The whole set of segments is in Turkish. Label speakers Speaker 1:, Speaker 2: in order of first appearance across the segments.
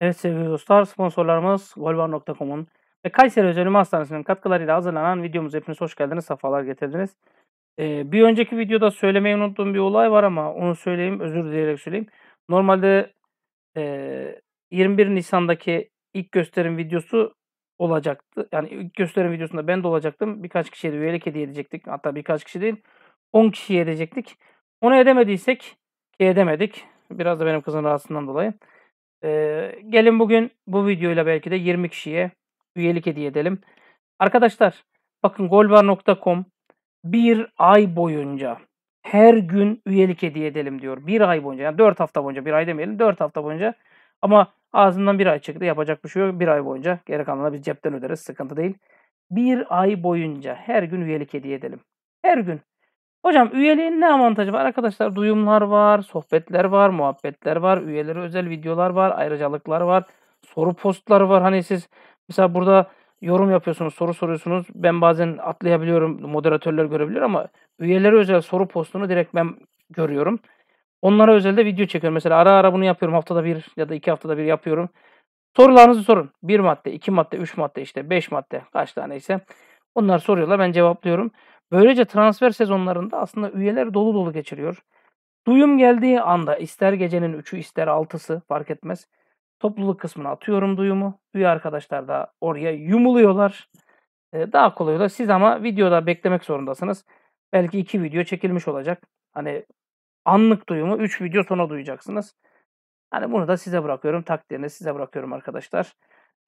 Speaker 1: Evet sevgili dostlar sponsorlarımız golbar.com'un ve Kayseri Özel Üniversite Hastanesi'nin katkılarıyla hazırlanan videomuz hepiniz hoş geldiniz. Safalar getirdiniz. Ee, bir önceki videoda söylemeyi unuttuğum bir olay var ama onu söyleyeyim özür dileyerek söyleyeyim. Normalde e, 21 Nisan'daki ilk gösterim videosu olacaktı. Yani ilk gösterim videosunda ben de olacaktım. Birkaç kişiye de üyelik hediye edecektik. Hatta birkaç kişi değil 10 kişiye edecektik. Onu edemediysek ki edemedik. Biraz da benim kızın rahatsızlığından dolayı. Ee, gelin bugün bu videoyla belki de 20 kişiye üyelik hediye edelim. Arkadaşlar bakın golvar.com bir ay boyunca her gün üyelik hediye edelim diyor. Bir ay boyunca yani 4 hafta boyunca bir ay demeyelim 4 hafta boyunca ama ağzından bir ay çıktı yapacak bir şey yok. Bir ay boyunca geri kalanına biz cepten öderiz sıkıntı değil. Bir ay boyunca her gün üyelik hediye edelim. Her gün Hocam üyeliğin ne avantajı var? Arkadaşlar duyumlar var, sohbetler var, muhabbetler var, üyelere özel videolar var, ayrıcalıklar var, soru postları var. Hani siz mesela burada yorum yapıyorsunuz, soru soruyorsunuz. Ben bazen atlayabiliyorum, moderatörler görebilir ama üyelere özel soru postunu direkt ben görüyorum. Onlara özel de video çekiyorum. Mesela ara ara bunu yapıyorum. Haftada bir ya da iki haftada bir yapıyorum. Sorularınızı sorun. Bir madde, iki madde, üç madde işte beş madde kaç tane ise. Onlar soruyorlar ben cevaplıyorum. Böylece transfer sezonlarında aslında üyeler dolu dolu geçiriyor. Duyum geldiği anda ister gecenin 3'ü ister 6'sı fark etmez. Topluluk kısmına atıyorum duyumu. Üye arkadaşlar da oraya yumuluyorlar. Ee, daha kolay oluyor. Siz ama videoda beklemek zorundasınız. Belki iki video çekilmiş olacak. Hani anlık duyumu 3 video sonra duyacaksınız. Hani bunu da size bırakıyorum. Takdirini size bırakıyorum arkadaşlar.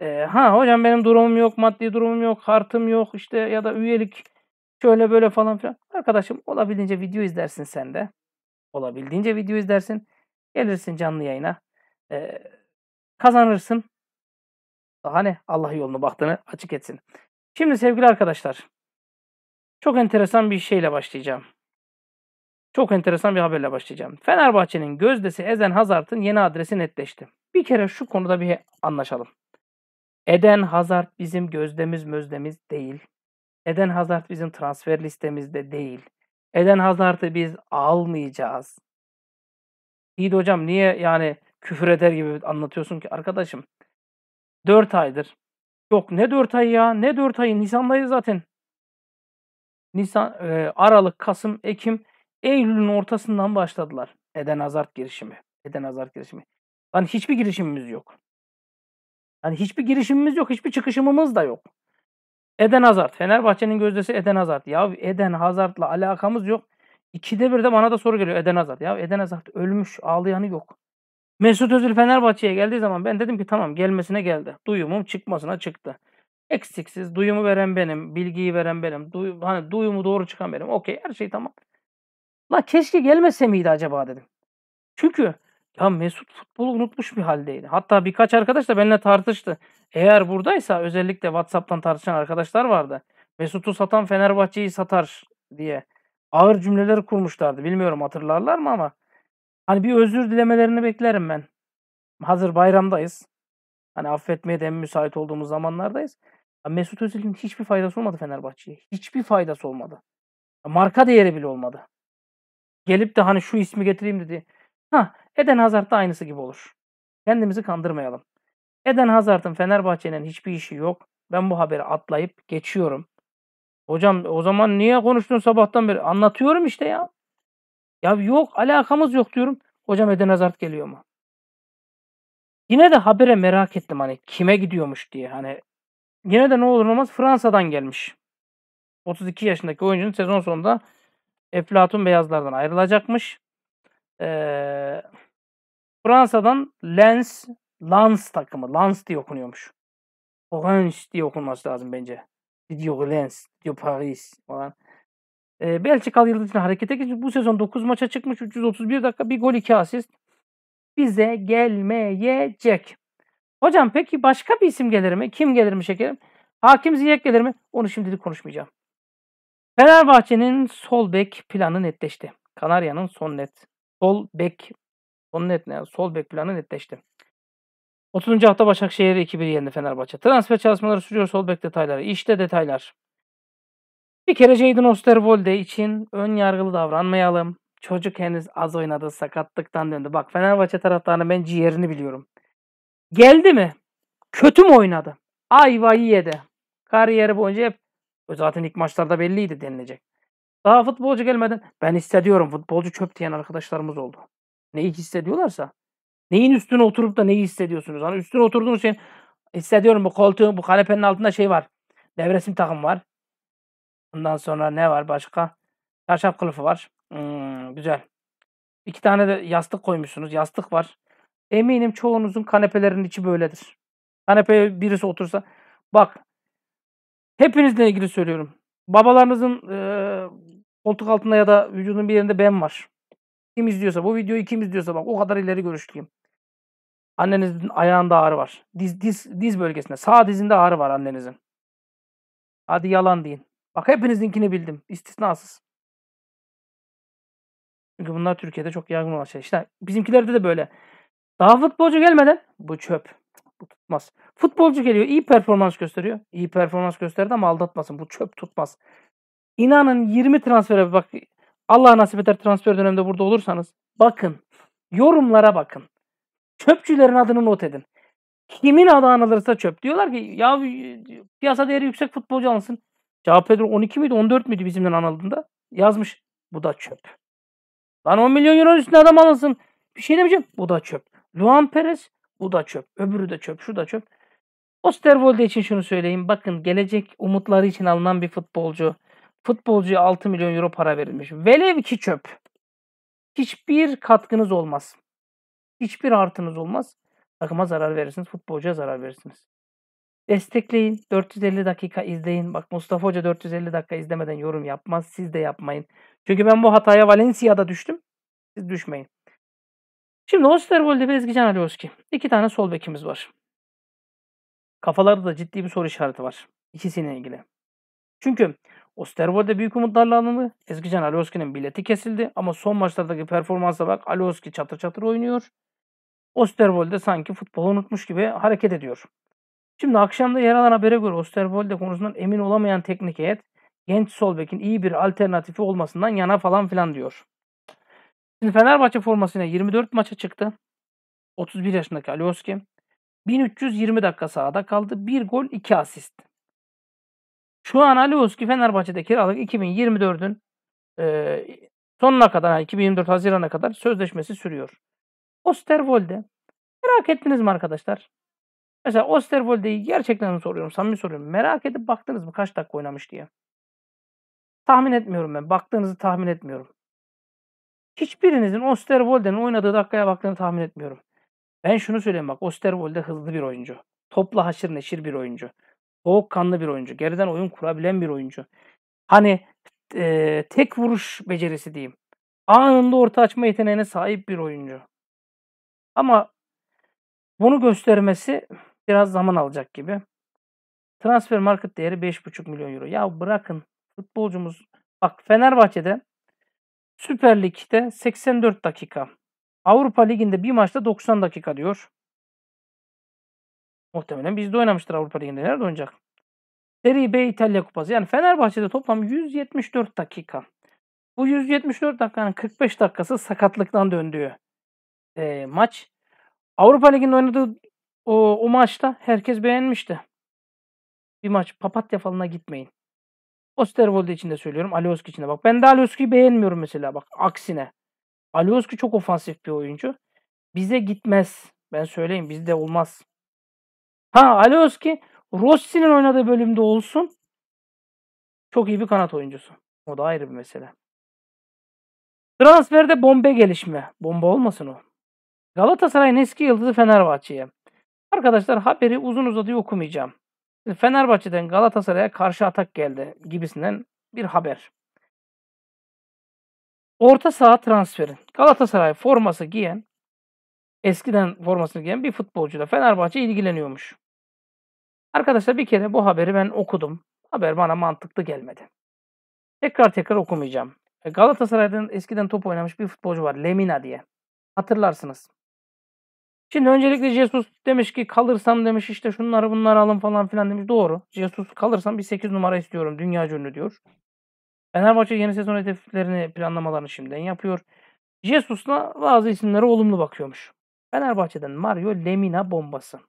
Speaker 1: Ee, ha hocam benim durumum yok, maddi durumum yok, kartım yok işte ya da üyelik Şöyle böyle falan filan. Arkadaşım olabildiğince video izlersin sen de. Olabildiğince video izlersin. Gelirsin canlı yayına. Ee, kazanırsın. Daha ne? Allah yolunu baktığını açık etsin. Şimdi sevgili arkadaşlar. Çok enteresan bir şeyle başlayacağım. Çok enteresan bir haberle başlayacağım. Fenerbahçe'nin gözdesi Eden Hazard'ın yeni adresi netleşti. Bir kere şu konuda bir anlaşalım. Eden Hazard bizim gözdemiz mözdemiz değil. Eden Hazard bizim transfer listemizde değil. Eden Hazard'ı biz almayacağız. İyi de hocam niye yani küfür eder gibi anlatıyorsun ki arkadaşım? 4 aydır. Yok ne 4 ay ya ne 4 ayı Nisan'dayız zaten. Nisan, e, Aralık, Kasım, Ekim, Eylül'ün ortasından başladılar. Eden Hazard girişimi. Eden Hazard girişimi. Lan hiçbir girişimimiz yok. Yani hiçbir girişimimiz yok, hiçbir çıkışımız da yok. Eden Hazard. Fenerbahçe'nin gözdesi Eden Hazard. Ya Eden Hazard'la alakamız yok. İkide bir de bana da soru geliyor Eden Hazard. Ya Eden Hazard ölmüş ağlayanı yok. Mesut Özil Fenerbahçe'ye geldiği zaman ben dedim ki tamam gelmesine geldi. Duyumum çıkmasına çıktı. Eksiksiz duyumu veren benim, bilgiyi veren benim, duy, hani duyumu doğru çıkan benim. Okey her şey tamam. La keşke gelmese miydi acaba dedim. Çünkü ya Mesut futbolu unutmuş bir haldeydi. Hatta birkaç arkadaş da benimle tartıştı. Eğer buradaysa özellikle WhatsApp'tan tartışan arkadaşlar vardı. Mesut'u satan Fenerbahçe'yi satar diye ağır cümleler kurmuşlardı. Bilmiyorum hatırlarlar mı ama hani bir özür dilemelerini beklerim ben. Hazır bayramdayız. Hani affetmeye de müsait olduğumuz zamanlardayız. Mesut Özil'in hiçbir faydası olmadı Fenerbahçe'ye. Hiçbir faydası olmadı. marka değeri bile olmadı. Gelip de hani şu ismi getireyim dedi. Ha Eden Hazard da aynısı gibi olur. Kendimizi kandırmayalım. Eden Hazard'ın Fenerbahçe'nin hiçbir işi yok. Ben bu haberi atlayıp geçiyorum. Hocam o zaman niye konuştun sabahtan beri? Anlatıyorum işte ya. Ya yok alakamız yok diyorum. Hocam Eden Hazard geliyor mu? Yine de habere merak ettim hani kime gidiyormuş diye. Hani yine de ne olur olmaz Fransa'dan gelmiş. 32 yaşındaki oyuncunun sezon sonunda Eflatun Beyazlardan ayrılacakmış. Eee Fransa'dan Lens, Lens takımı. Lens diye okunuyormuş. Orange diye okunması lazım bence. Diyor Lens, diyor Paris falan. Ee, Belçikalı yıldız için harekete geçmiş. Bu sezon 9 maça çıkmış. 331 dakika, bir gol, 2 asist. Bize gelmeyecek. Hocam peki başka bir isim gelir mi? Kim gelir mi şekerim? Hakim Ziyech gelir mi? Onu şimdilik konuşmayacağım. Fenerbahçe'nin sol bek planı netleşti. Kanarya'nın son net sol bek onun net, sol bek planı netleşti. 30. hafta Başakşehir 2-1 yendi Fenerbahçe. Transfer çalışmaları sürüyor sol bek detayları. İşte detaylar. Bir kere Jadon Osterwolde için ön yargılı davranmayalım. Çocuk henüz az oynadı, sakatlıktan döndü. Bak Fenerbahçe taraftarının ben ciğerini biliyorum. Geldi mi? Kötü mü oynadı? Ayvayı yedi. Kariyeri boyunca hep zaten ilk maçlarda belliydi denilecek. Daha futbolcu gelmeden ben istediyorum futbolcu çöp diyen arkadaşlarımız oldu. Neyi hissediyorlarsa. Neyin üstüne oturup da neyi hissediyorsunuz? Hani üstüne oturduğunuz şeyin hissediyorum bu koltuğun, bu kanepenin altında şey var. Devresim takım var. Ondan sonra ne var başka? Çarşaf kılıfı var. Hmm, güzel. İki tane de yastık koymuşsunuz. Yastık var. Eminim çoğunuzun kanepelerinin içi böyledir. Kanepeye birisi otursa. Bak. Hepinizle ilgili söylüyorum. Babalarınızın e, koltuk altında ya da vücudun bir yerinde ben var kim izliyorsa, bu videoyu kim izliyorsa bak o kadar ileri görüşlüyüm. Annenizin ayağında ağrı var. Diz, diz, diz bölgesinde. Sağ dizinde ağrı var annenizin. Hadi yalan deyin. Bak hepinizinkini bildim. İstisnasız. Çünkü bunlar Türkiye'de çok yaygın olan şey. İşte bizimkilerde de böyle. Daha futbolcu gelmeden bu çöp. Bu tutmaz. Futbolcu geliyor iyi performans gösteriyor. İyi performans gösterdi ama aldatmasın. Bu çöp tutmaz. İnanın 20 transfere bak Allah nasip eder transfer döneminde burada olursanız bakın yorumlara bakın. Çöpçülerin adını not edin. Kimin adı anılırsa çöp. Diyorlar ki ya piyasa değeri yüksek futbolcu alınsın. Cevap Pedro 12 miydi 14 müydü bizimden anıldığında? Yazmış. Bu da çöp. Lan 10 milyon euro üstüne adam alınsın. Bir şey demeyeceğim. Bu da çöp. Luan Perez bu da çöp. Öbürü de çöp. Şu da çöp. Osterwolde için şunu söyleyeyim. Bakın gelecek umutları için alınan bir futbolcu. Futbolcuya 6 milyon euro para verilmiş. Velev ki çöp. Hiçbir katkınız olmaz. Hiçbir artınız olmaz. Takıma zarar verirsiniz. Futbolcuya zarar verirsiniz. Destekleyin. 450 dakika izleyin. Bak Mustafa Hoca 450 dakika izlemeden yorum yapmaz. Siz de yapmayın. Çünkü ben bu hataya Valencia'da düştüm. Siz düşmeyin. Şimdi Osterwold'e ve Ezgican Alioski. İki tane sol bekimiz var. Kafalarda da ciddi bir soru işareti var. İkisiyle ilgili. Çünkü Osterwold'e büyük umutlarla alındı. Eskiden Alioski'nin bileti kesildi ama son maçlardaki performansa bak Alioski çatır çatır oynuyor. Osterwold'e sanki futbolu unutmuş gibi hareket ediyor. Şimdi akşamda yer alan habere göre Osterwolde konusundan emin olamayan teknik heyet genç Solbek'in iyi bir alternatifi olmasından yana falan filan diyor. Şimdi Fenerbahçe formasıyla 24 maça çıktı. 31 yaşındaki Alioski. 1320 dakika sahada kaldı. 1 gol 2 asist. Şu an Alioski Fenerbahçe'de kiralık 2024'ün e, sonuna kadar 2024 Haziran'a kadar sözleşmesi sürüyor. Osterwolde merak ettiniz mi arkadaşlar? Mesela Osterwolde'yi gerçekten soruyorum, samimi soruyorum. Merak edip baktınız mı kaç dakika oynamış diye? Tahmin etmiyorum ben. Baktığınızı tahmin etmiyorum. Hiçbirinizin Osterwolde'nin oynadığı dakikaya baktığını tahmin etmiyorum. Ben şunu söyleyeyim bak Osterwolde hızlı bir oyuncu. Topla haşır neşir bir oyuncu kanlı bir oyuncu. Geriden oyun kurabilen bir oyuncu. Hani e, tek vuruş becerisi diyeyim. Anında orta açma yeteneğine sahip bir oyuncu. Ama bunu göstermesi biraz zaman alacak gibi. Transfer market değeri 5,5 milyon euro. Ya bırakın futbolcumuz bak Fenerbahçe'de Süper Lig'de 84 dakika. Avrupa Ligi'nde bir maçta 90 dakika diyor. Muhtemelen bizde oynamıştır Avrupa Ligi'nde. Nerede oynayacak? Serie B İtalya Kupası. Yani Fenerbahçe'de toplam 174 dakika. Bu 174 dakikanın 45 dakikası sakatlıktan döndüğü e, maç. Avrupa Ligi'nde oynadığı o, o maçta herkes beğenmişti. Bir maç papatya falına gitmeyin. Osterwolde için de söylüyorum. Alioski için de. Bak ben de Alioski'yi beğenmiyorum mesela. Bak aksine. Alioski çok ofansif bir oyuncu. Bize gitmez. Ben söyleyeyim bizde olmaz. Ha Alioski Rossi'nin oynadığı bölümde olsun. Çok iyi bir kanat oyuncusu. O da ayrı bir mesele. Transferde bombe gelişme. Bomba olmasın o. Galatasaray'ın eski yıldızı Fenerbahçe'ye. Arkadaşlar haberi uzun uzadıya okumayacağım. Fenerbahçe'den Galatasaray'a karşı atak geldi gibisinden bir haber. Orta saha transferi. Galatasaray forması giyen eskiden formasını giyen bir futbolcuyla Fenerbahçe ilgileniyormuş. Arkadaşlar bir kere bu haberi ben okudum. Haber bana mantıklı gelmedi. Tekrar tekrar okumayacağım. E, Galatasaray'dan eskiden top oynamış bir futbolcu var. Lemina diye. Hatırlarsınız. Şimdi öncelikle Jesus demiş ki kalırsam demiş işte şunları bunları alın falan filan demiş. Doğru. Jesus kalırsam bir 8 numara istiyorum. Dünya ünlü diyor. Fenerbahçe yeni sezon hedeflerini planlamalarını şimdiden yapıyor. Jesus'la bazı isimlere olumlu bakıyormuş. Fenerbahçe'den Mario Lemina bombası.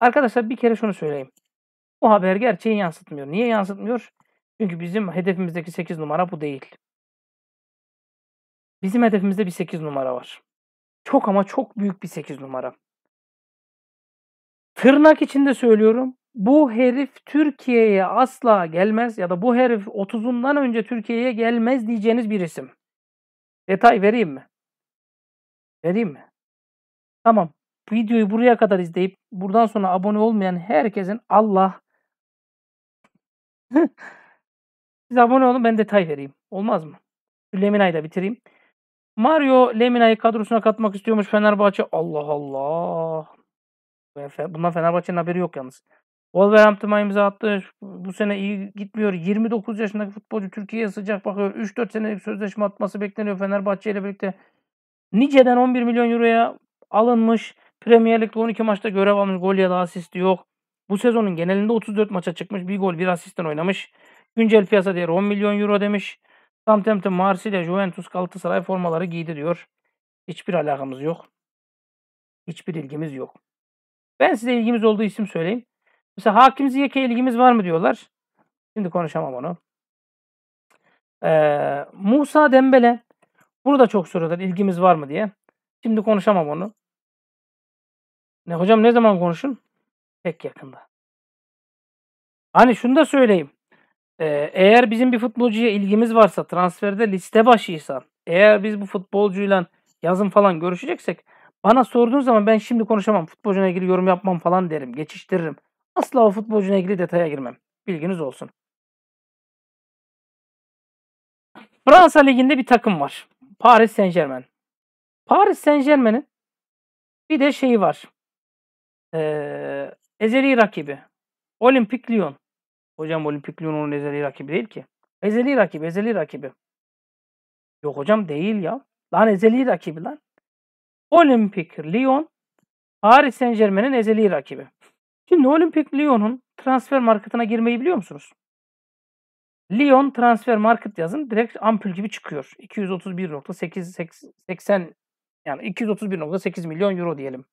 Speaker 1: Arkadaşlar bir kere şunu söyleyeyim. Bu haber gerçeği yansıtmıyor. Niye yansıtmıyor? Çünkü bizim hedefimizdeki 8 numara bu değil. Bizim hedefimizde bir 8 numara var. Çok ama çok büyük bir 8 numara. Tırnak içinde söylüyorum. Bu herif Türkiye'ye asla gelmez ya da bu herif 30'undan önce Türkiye'ye gelmez diyeceğiniz bir isim. Detay vereyim mi? Vereyim mi? Tamam. Videoyu buraya kadar izleyip buradan sonra abone olmayan herkesin Allah Siz abone olun ben detay vereyim. Olmaz mı? Lemina'yı da bitireyim. Mario Lemina'yı kadrosuna katmak istiyormuş Fenerbahçe. Allah Allah. Bundan Fenerbahçe'nin haberi yok yalnız. Wolverhampton'a imza attı. Bu sene iyi gitmiyor. 29 yaşındaki futbolcu Türkiye'ye sıcak bakıyor. 3-4 senelik sözleşme atması bekleniyor Fenerbahçe ile birlikte. Nice'den 11 milyon euroya alınmış. Premier Lig'de 12 maçta görev almış. Gol ya da asist yok. Bu sezonun genelinde 34 maça çıkmış. Bir gol bir asistten oynamış. Güncel piyasa değeri 10 milyon euro demiş. Tam Southampton, Marsilya, Juventus, Galatasaray formaları giydi diyor. Hiçbir alakamız yok. Hiçbir ilgimiz yok. Ben size ilgimiz olduğu isim söyleyeyim. Mesela Hakim Ziyeke ilgimiz var mı diyorlar. Şimdi konuşamam onu. Ee, Musa Dembele. Bunu da çok soruyorlar ilgimiz var mı diye. Şimdi konuşamam onu. Ne hocam ne zaman konuşun? Pek yakında. Hani şunu da söyleyeyim. Ee, eğer bizim bir futbolcuya ilgimiz varsa, transferde liste başıysa, eğer biz bu futbolcuyla yazın falan görüşeceksek bana sorduğun zaman ben şimdi konuşamam. Futbolcuna ilgili yorum yapmam falan derim. Geçiştiririm. Asla o futbolcuna ilgili detaya girmem. Bilginiz olsun. Fransa Ligi'nde bir takım var. Paris Saint Germain. Paris Saint Germain'in bir de şeyi var. Ee, ezeli rakibi. Olimpik Lyon. Hocam Olimpik Lyon onun ezeli rakibi değil ki. Ezeli rakibi, ezeli rakibi. Yok hocam değil ya. Lan ezeli rakibi lan. Olimpik Lyon Paris Saint Germain'in ezeli rakibi. Şimdi Olimpik Lyon'un transfer marketine girmeyi biliyor musunuz? Lyon transfer market yazın direkt ampul gibi çıkıyor. 231.80 yani 231.8 milyon euro diyelim.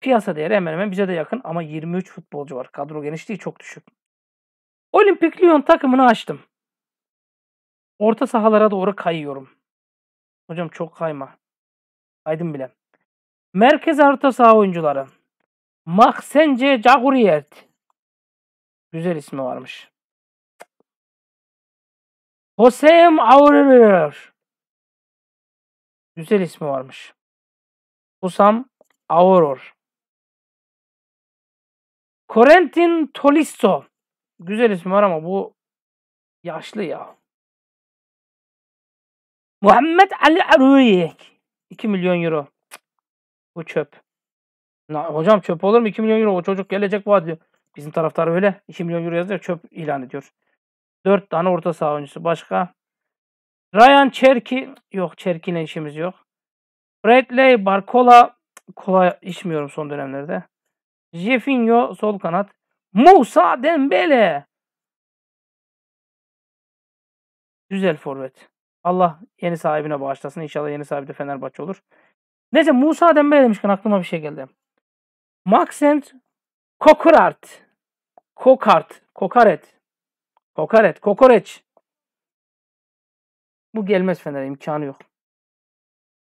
Speaker 1: Piyasa değeri hemen hemen bize de yakın ama 23 futbolcu var. Kadro genişliği çok düşük. Olimpik Lyon takımını açtım. Orta sahalara doğru kayıyorum. Hocam çok kayma. Aydın bile. Merkez orta saha oyuncuları. Maxence Caguriyert. Güzel ismi varmış. Jose Aurier. Güzel ismi varmış. Kusam Auror. Corentin Tolisso. Güzel ismi var ama bu yaşlı ya. Muhammed Ali Aruyek. 2 milyon euro. Cık. Bu çöp. Na, hocam çöp olur mu? 2 milyon euro. O çocuk gelecek vaat ediyor. Bizim taraftar öyle. 2 milyon euro yazıyor. Çöp ilan ediyor. 4 tane orta saha oyuncusu. Başka? Ryan Cherki yok Cherki'yle işimiz yok. Bradley Barcola kolay içmiyorum son dönemlerde. Jefinho sol kanat. Musa Dembele. Güzel forvet. Allah yeni sahibine bağışlasın. İnşallah yeni sahibi de Fenerbahçe olur. Neyse Musa Dembele demişken aklıma bir şey geldi. Maxent Kokurart. Kokart. Kokaret. Kokaret. Kokoreç. Bu gelmez Fener'e imkanı yok.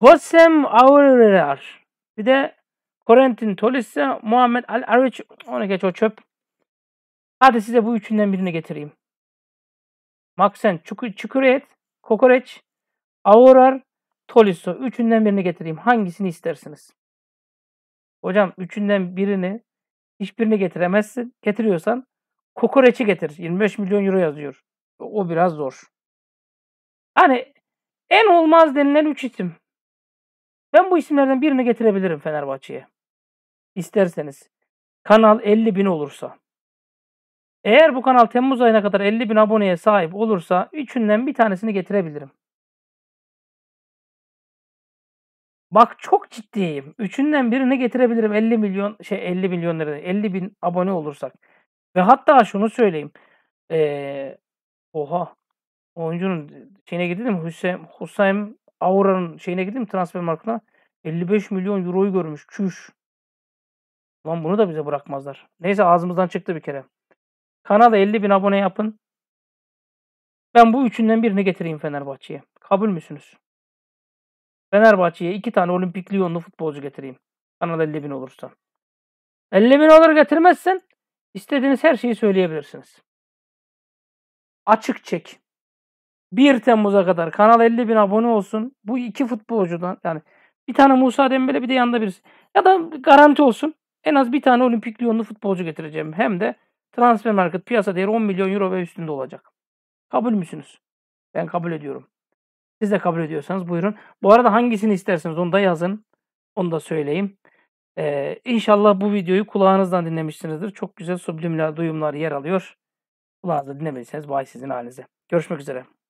Speaker 1: Gossem Aurirar. Bir de Corentin Tolisa, Muhammed Al Aric. Ona geç o çöp. Hadi size bu üçünden birini getireyim. Maxen, Çukuriyet, Kokoreç, Aurar, Tolisso. Üçünden birini getireyim. Hangisini istersiniz? Hocam üçünden birini hiçbirini getiremezsin. Getiriyorsan Kokoreç'i getir. 25 milyon euro yazıyor. O biraz zor. Hani en olmaz denilen 3 isim. Ben bu isimlerden birini getirebilirim Fenerbahçe'ye. İsterseniz. Kanal 50 bin olursa. Eğer bu kanal Temmuz ayına kadar 50 bin aboneye sahip olursa üçünden bir tanesini getirebilirim. Bak çok ciddiyim. Üçünden birini getirebilirim 50 milyon şey 50 milyon lira 50 bin abone olursak. Ve hatta şunu söyleyeyim. Ee, oha oyuncunun şeyine girdim Hüseyin, Hüseyin Aura'nın şeyine girdim transfer markına 55 milyon euroyu görmüş. Çüş. Lan bunu da bize bırakmazlar. Neyse ağzımızdan çıktı bir kere. Kanala 50 bin abone yapın. Ben bu üçünden birini getireyim Fenerbahçe'ye. Kabul müsünüz? Fenerbahçe'ye iki tane olimpik Lyonlu futbolcu getireyim. Kanal 50 bin olursa. 50 bin olur getirmezsen istediğiniz her şeyi söyleyebilirsiniz. Açık çek. 1 Temmuz'a kadar kanal 50 bin abone olsun. Bu iki futbolcudan yani bir tane Musa Dembele bir de yanında birisi. Ya da garanti olsun. En az bir tane olimpik lyonlu futbolcu getireceğim. Hem de transfer market piyasa değeri 10 milyon euro ve üstünde olacak. Kabul müsünüz? Ben kabul ediyorum. Siz de kabul ediyorsanız buyurun. Bu arada hangisini isterseniz onu da yazın. Onu da söyleyeyim. Ee, inşallah bu videoyu kulağınızdan dinlemişsinizdir. Çok güzel subliminal duyumlar yer alıyor. Kulağınızda dinlemediyseniz bay sizin halinize. Görüşmek üzere.